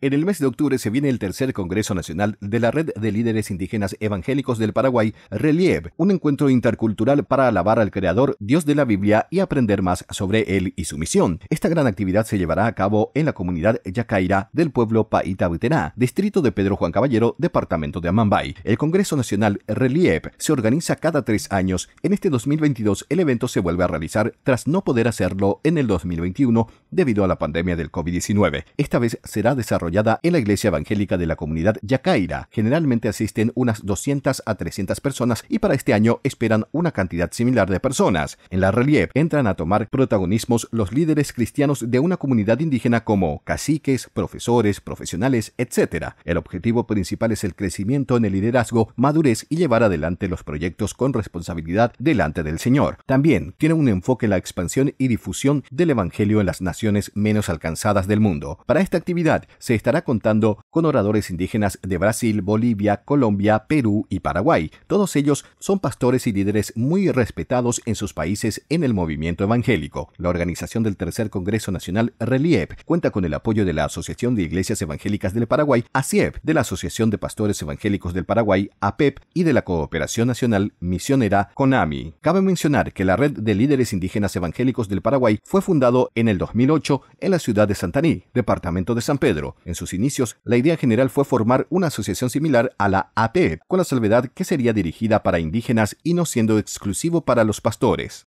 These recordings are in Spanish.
En el mes de octubre se viene el tercer Congreso Nacional de la Red de Líderes Indígenas Evangélicos del Paraguay, Relieve, un encuentro intercultural para alabar al Creador, Dios de la Biblia y aprender más sobre él y su misión. Esta gran actividad se llevará a cabo en la comunidad Yacaira del pueblo Paitabutená, distrito de Pedro Juan Caballero, departamento de Amambay. El Congreso Nacional Relieve se organiza cada tres años. En este 2022 el evento se vuelve a realizar tras no poder hacerlo en el 2021 debido a la pandemia del COVID-19. Esta vez será desarrollado en la iglesia evangélica de la comunidad Yacaira. Generalmente asisten unas 200 a 300 personas y para este año esperan una cantidad similar de personas. En la relieve entran a tomar protagonismos los líderes cristianos de una comunidad indígena como caciques, profesores, profesionales, etc. El objetivo principal es el crecimiento en el liderazgo, madurez y llevar adelante los proyectos con responsabilidad delante del Señor. También tiene un enfoque en la expansión y difusión del Evangelio en las naciones menos alcanzadas del mundo. Para esta actividad se estará contando con oradores indígenas de Brasil, Bolivia, Colombia, Perú y Paraguay. Todos ellos son pastores y líderes muy respetados en sus países en el movimiento evangélico. La organización del Tercer Congreso Nacional RELIEP cuenta con el apoyo de la Asociación de Iglesias Evangélicas del Paraguay, ASIEP, de la Asociación de Pastores Evangélicos del Paraguay, APEP, y de la Cooperación Nacional Misionera CONAMI. Cabe mencionar que la Red de Líderes Indígenas Evangélicos del Paraguay fue fundado en el 2008 en la ciudad de Santaní, departamento de San Pedro. En sus inicios, la idea general fue formar una asociación similar a la APE, con la salvedad que sería dirigida para indígenas y no siendo exclusivo para los pastores.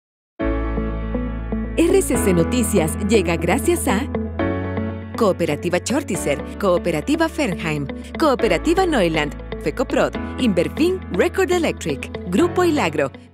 RCC Noticias llega gracias a Cooperativa Chortiser, Cooperativa Fernheim, Cooperativa Neuland, FECOPROD, Inverfin Record Electric, Grupo Ilagro,